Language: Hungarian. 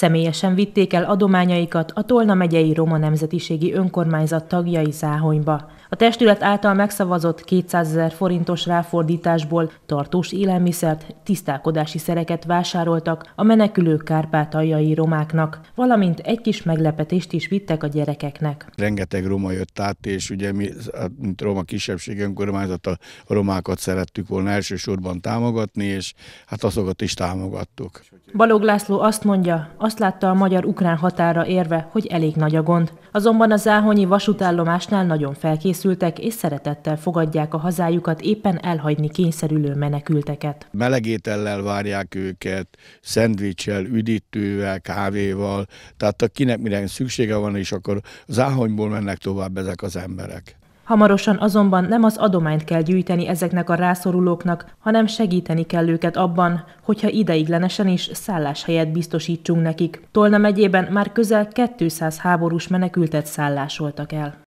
Személyesen vitték el adományaikat a Tolna megyei Roma Nemzetiségi Önkormányzat tagjai Száhonyba. A testület által megszavazott 200 ezer forintos ráfordításból tartós élelmiszert, tisztálkodási szereket vásároltak a menekülő kárpátaljai romáknak, valamint egy kis meglepetést is vittek a gyerekeknek. Rengeteg roma jött át, és ugye mi, mint roma kisebbség önkormányzata, a romákat szerettük volna elsősorban támogatni, és hát azokat is támogattuk. Balog László azt mondja, a azt látta a magyar-ukrán határa érve, hogy elég nagy a gond. Azonban a záhonyi vasútállomásnál nagyon felkészültek, és szeretettel fogadják a hazájukat éppen elhagyni kényszerülő menekülteket. Melegétellel várják őket, szendvicsel, üdítővel, kávéval, tehát akinek mire szüksége van, és akkor záhonyból mennek tovább ezek az emberek. Hamarosan azonban nem az adományt kell gyűjteni ezeknek a rászorulóknak, hanem segíteni kell őket abban, hogyha ideiglenesen is szálláshelyet biztosítsunk nekik. Tolna megyében már közel 200 háborús menekültet szállásoltak el.